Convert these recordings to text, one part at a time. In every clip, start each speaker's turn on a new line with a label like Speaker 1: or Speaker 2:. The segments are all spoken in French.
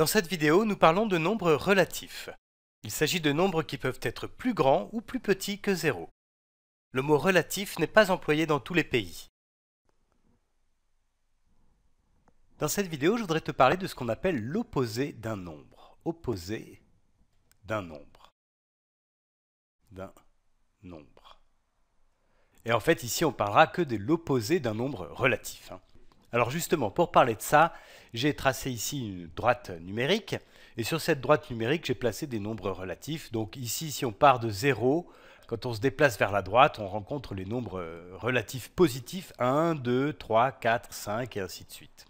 Speaker 1: Dans cette vidéo, nous parlons de nombres relatifs. Il s'agit de nombres qui peuvent être plus grands ou plus petits que zéro. Le mot relatif n'est pas employé dans tous les pays. Dans cette vidéo, je voudrais te parler de ce qu'on appelle l'opposé d'un nombre. Opposé d'un nombre. D'un nombre. Et en fait, ici, on parlera que de l'opposé d'un nombre relatif. Hein. Alors justement, pour parler de ça, j'ai tracé ici une droite numérique, et sur cette droite numérique, j'ai placé des nombres relatifs. Donc ici, si on part de 0, quand on se déplace vers la droite, on rencontre les nombres euh, relatifs positifs 1, 2, 3, 4, 5 et ainsi de suite.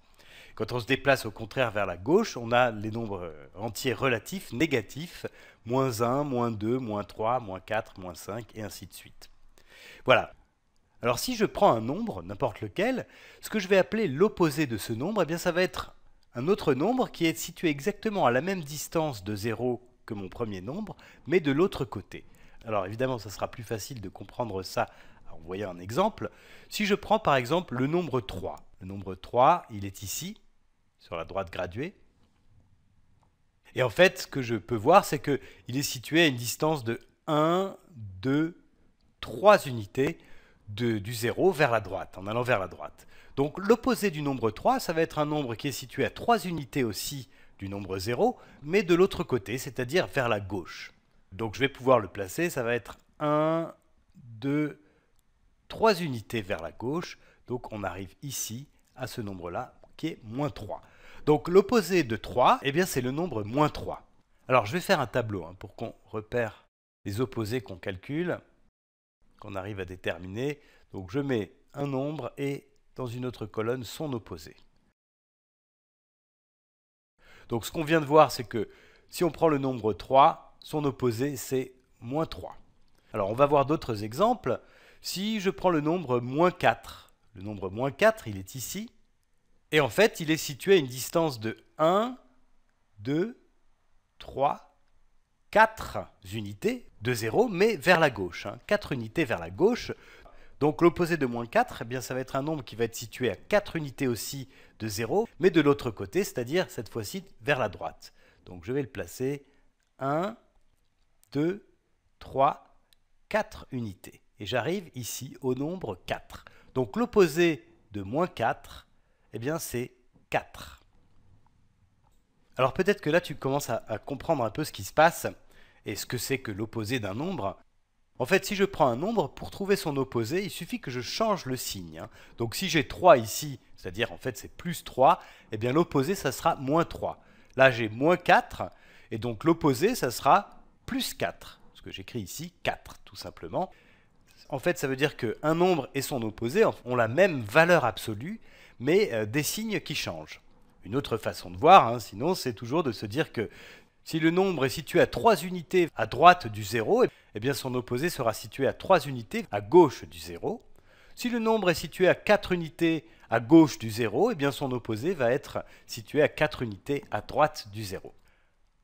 Speaker 1: Quand on se déplace au contraire vers la gauche, on a les nombres euh, entiers relatifs négatifs, moins 1, moins 2, moins 3, moins 4, moins 5 et ainsi de suite. Voilà, alors si je prends un nombre, n'importe lequel, ce que je vais appeler l'opposé de ce nombre, eh bien ça va être un autre nombre qui est situé exactement à la même distance de 0 que mon premier nombre, mais de l'autre côté. Alors évidemment, ça sera plus facile de comprendre ça en voyant un exemple. Si je prends par exemple le nombre 3, le nombre 3, il est ici, sur la droite graduée. Et en fait, ce que je peux voir, c'est qu'il est situé à une distance de 1, 2, 3 unités du 0 vers la droite, en allant vers la droite. Donc l'opposé du nombre 3, ça va être un nombre qui est situé à 3 unités aussi du nombre 0, mais de l'autre côté, c'est-à-dire vers la gauche. Donc je vais pouvoir le placer, ça va être 1, 2, 3 unités vers la gauche. Donc on arrive ici à ce nombre-là qui est moins 3. Donc l'opposé de 3, eh bien c'est le nombre moins 3. Alors je vais faire un tableau hein, pour qu'on repère les opposés qu'on calcule qu'on arrive à déterminer. Donc je mets un nombre et dans une autre colonne son opposé. Donc ce qu'on vient de voir, c'est que si on prend le nombre 3, son opposé c'est moins 3. Alors on va voir d'autres exemples. Si je prends le nombre moins 4, le nombre moins 4, il est ici. Et en fait, il est situé à une distance de 1, 2, 3, 4 unités de 0, mais vers la gauche. 4 hein. unités vers la gauche. Donc l'opposé de moins 4, eh bien, ça va être un nombre qui va être situé à 4 unités aussi de 0, mais de l'autre côté, c'est-à-dire cette fois-ci vers la droite. Donc je vais le placer 1, 2, 3, 4 unités. Et j'arrive ici au nombre 4. Donc l'opposé de moins 4, eh bien c'est 4. Alors peut-être que là tu commences à, comprendre un peu ce qui se passe et ce que c'est que l'opposé d'un nombre. En fait, si je prends un nombre, pour trouver son opposé, il suffit que je change le signe. Hein. Donc si j'ai 3 ici, c'est-à-dire en fait c'est plus 3, et eh bien l'opposé ça sera moins 3. Là j'ai moins 4, et donc l'opposé ça sera plus 4. Ce que j'écris ici, 4 tout simplement. En fait, ça veut dire qu'un nombre et son opposé ont la même valeur absolue, mais euh, des signes qui changent. Une autre façon de voir, hein. sinon, c'est toujours de se dire que si le nombre est situé à 3 unités à droite du 0, eh bien son opposé sera situé à 3 unités à gauche du 0. Si le nombre est situé à 4 unités à gauche du 0, eh bien son opposé va être situé à 4 unités à droite du 0.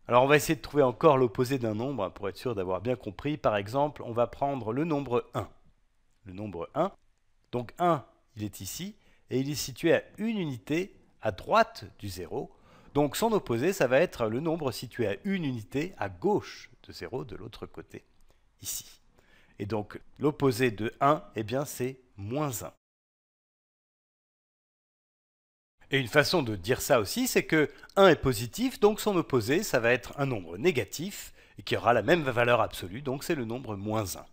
Speaker 1: Alors on va essayer de trouver encore l'opposé d'un nombre hein, pour être sûr d'avoir bien compris. Par exemple, on va prendre le nombre 1. Le nombre 1. Donc 1, il est ici et il est situé à 1 unité à droite du 0. Donc son opposé, ça va être le nombre situé à une unité à gauche de 0 de l'autre côté, ici. Et donc l'opposé de 1, eh bien c'est moins 1. Et une façon de dire ça aussi, c'est que 1 est positif, donc son opposé, ça va être un nombre négatif, et qui aura la même valeur absolue, donc c'est le nombre moins 1.